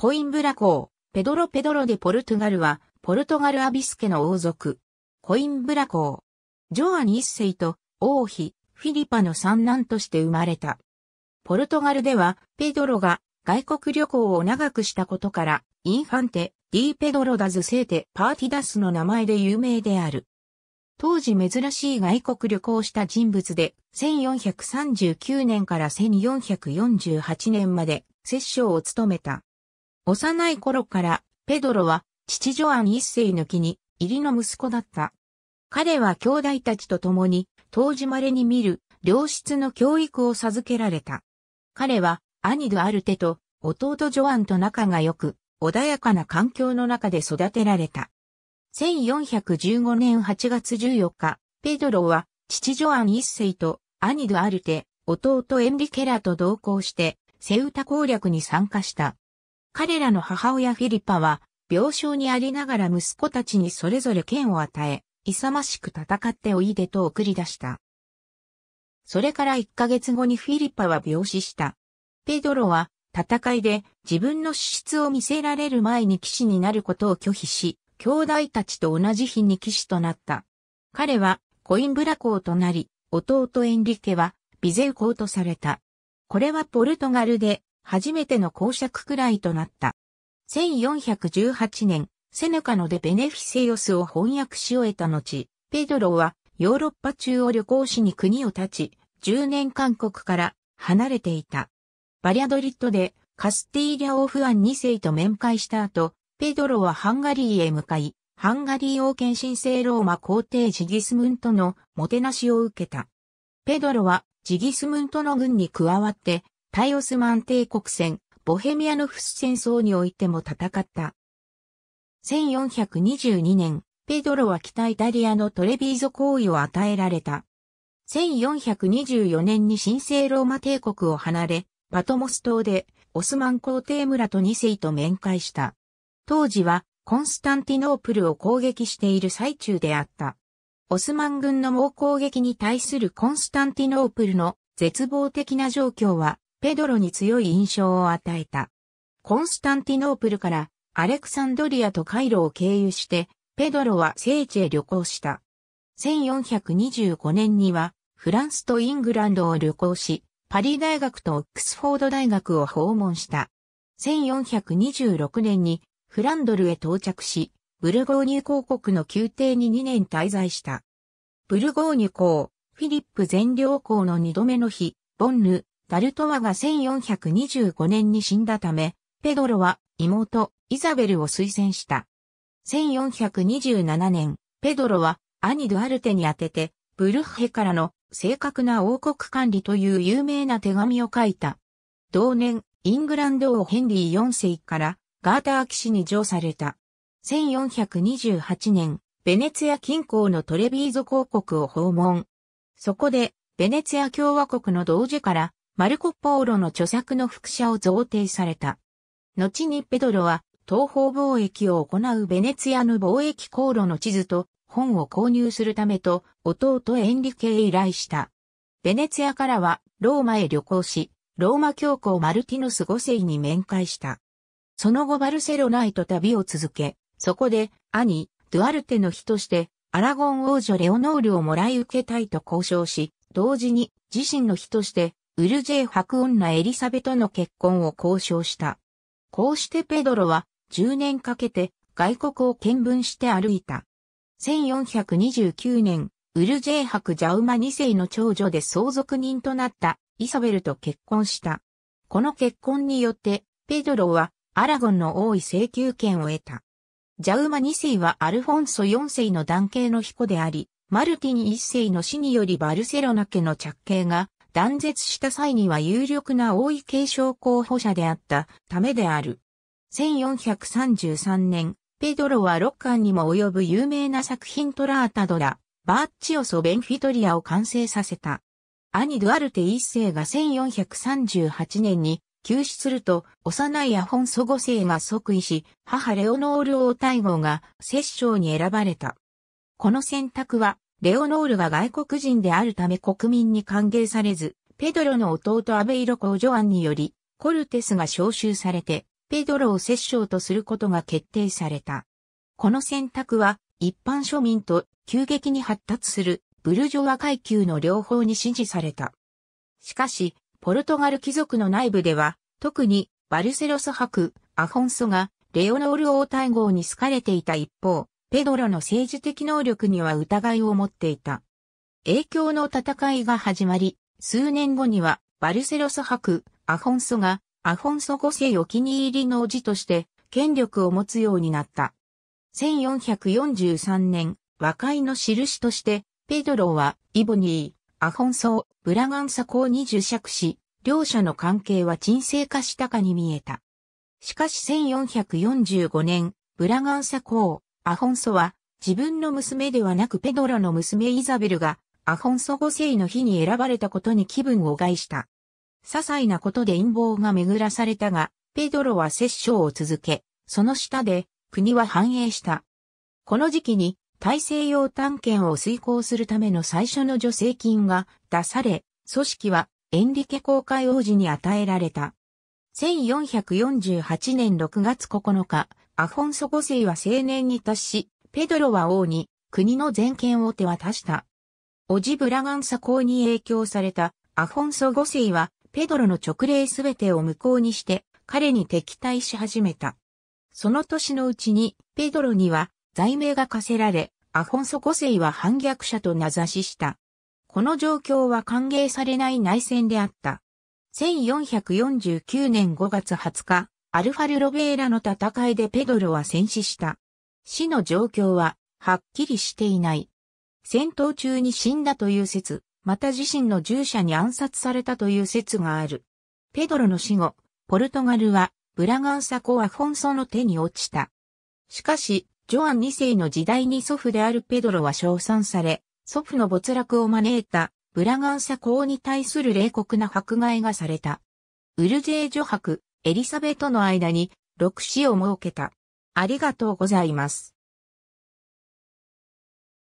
コインブラ公、ペドロ・ペドロ・デ・ポルトガルは、ポルトガル・アビスケの王族、コインブラ公。ジョアニ一世と王妃、フィリパの三男として生まれた。ポルトガルでは、ペドロが外国旅行を長くしたことから、インファンテ、ディ・ペドロ・ダズ・セーテ・パーティダスの名前で有名である。当時珍しい外国旅行した人物で、1439年から1448年まで、摂政を務めた。幼い頃からペドロは父ジョアン一世の木に入りの息子だった。彼は兄弟たちと共に当時稀に見る良質の教育を授けられた。彼は兄ドアルテと弟ジョアンと仲が良く、穏やかな環境の中で育てられた。1415年8月14日、ペドロは父ジョアン一世と兄ドアルテ、弟エンリケラと同行して、セウタ攻略に参加した。彼らの母親フィリパは、病床にありながら息子たちにそれぞれ剣を与え、勇ましく戦っておいでと送り出した。それから1ヶ月後にフィリパは病死した。ペドロは、戦いで自分の資質を見せられる前に騎士になることを拒否し、兄弟たちと同じ日に騎士となった。彼はコインブラ公となり、弟エンリケはビゼウ公とされた。これはポルトガルで初めての公爵くらいとなった。1418年、セネカのでベネフィセヨオスを翻訳し終えた後、ペドロはヨーロッパ中を旅行しに国を立ち、10年韓国から離れていた。バリアドリッドでカスティーリャオフアン2世と面会した後、ペドロはハンガリーへ向かい、ハンガリー王権神聖ローマ皇帝ジギスムントのもてなしを受けた。ペドロはジギスムントの軍に加わって対オスマン帝国戦、ボヘミアノフス戦争においても戦った。1422年、ペドロは北イタリアのトレビーゾ行為を与えられた。1424年に神聖ローマ帝国を離れ、パトモス島でオスマン皇帝村と2世と面会した。当時はコンスタンティノープルを攻撃している最中であった。オスマン軍の猛攻撃に対するコンスタンティノープルの絶望的な状況はペドロに強い印象を与えた。コンスタンティノープルからアレクサンドリアとカイロを経由して、ペドロは聖地へ旅行した。1425年には、フランスとイングランドを旅行し、パリ大学とオックスフォード大学を訪問した。1426年にフランドルへ到着し、ブルゴーニュ公国の宮廷に2年滞在した。ブルゴーニュ公、フィリップ全領公の2度目の日、ボンヌ、ダルトワが1425年に死んだため、ペドロは妹、イザベルを推薦した。1427年、ペドロは兄ドアルテに宛てて、ブルッヘからの正確な王国管理という有名な手紙を書いた。同年、イングランド王ヘンリー4世からガーター騎士に上された。1428年、ベネツィア近郊のトレビーゾ公国を訪問。そこで、ベネツィア共和国の同時からマルコ・ポーロの著作の複写を贈呈された。後にペドロは東方貿易を行うベネツィアの貿易航路の地図と本を購入するためと弟エンリケへ依頼した。ベネツィアからはローマへ旅行し、ローマ教皇マルティノス5世に面会した。その後バルセロナへと旅を続け、そこで兄、ドゥアルテの日としてアラゴン王女レオノールをもらい受けたいと交渉し、同時に自身の日としてウルジェ白女エリサベとの結婚を交渉した。こうしてペドロは10年かけて外国を見聞して歩いた。1429年、ウルジェー伯ジャウマ2世の長女で相続人となったイサベルと結婚した。この結婚によって、ペドロはアラゴンの王位請求権を得た。ジャウマ2世はアルフォンソ4世の男系の彦であり、マルティン1世の死によりバルセロナ家の着刑が断絶した際には有力な王位継承候補者であったためである。1433年、ペドロは6巻にも及ぶ有名な作品トラータドラ、バッチオソ・ベンフィトリアを完成させた。兄ドゥアルテ一世が1438年に急死すると、幼いアホンソ5世が即位し、母レオノール王大号が摂政に選ばれた。この選択は、レオノールは外国人であるため国民に歓迎されず、ペドロの弟アベイロ公ジョアンにより、コルテスが召集されて、ペドロを摂政とすることが決定された。この選択は、一般庶民と急激に発達するブルジョワ階級の両方に支持された。しかし、ポルトガル貴族の内部では、特にバルセロス博、アフォンソがレオノール王太后に好かれていた一方、ペドロの政治的能力には疑いを持っていた。影響の戦いが始まり、数年後にはバルセロス博、アフォンソがアフォンソ5世お気に入りの叔父として権力を持つようになった。1443年、和解の印として、ペドロはイボニー、アフォンソブラガンサ公に受釈し、両者の関係は沈静化したかに見えた。しかし1445年、ブラガンサ公、アホンソは、自分の娘ではなくペドロの娘イザベルが、アホンソ5世の日に選ばれたことに気分を害した。些細なことで陰謀が巡らされたが、ペドロは摂政を続け、その下で、国は繁栄した。この時期に、大西洋探検を遂行するための最初の助成金が出され、組織はエンリケ公会王子に与えられた。1448年6月9日、アフォンソ5世は青年に達し、ペドロは王に国の全権を手渡した。オジ・ブラガンサ公に影響されたアフォンソ5世は、ペドロの直令すべてを無効にして、彼に敵対し始めた。その年のうちに、ペドロには罪名が課せられ、アフォンソ5世は反逆者と名指しした。この状況は歓迎されない内戦であった。1449年5月20日、アルファル・ロベーラの戦いでペドロは戦死した。死の状況は、はっきりしていない。戦闘中に死んだという説、また自身の従者に暗殺されたという説がある。ペドロの死後、ポルトガルは、ブラガンサコアフォンソの手に落ちた。しかし、ジョアン2世の時代に祖父であるペドロは称賛され、祖父の没落を招いた、ブラガンサ公に対する冷酷な迫害がされた。ウルジェージョ伯、エリサベとの間に6子を設けた。ありがとうございます。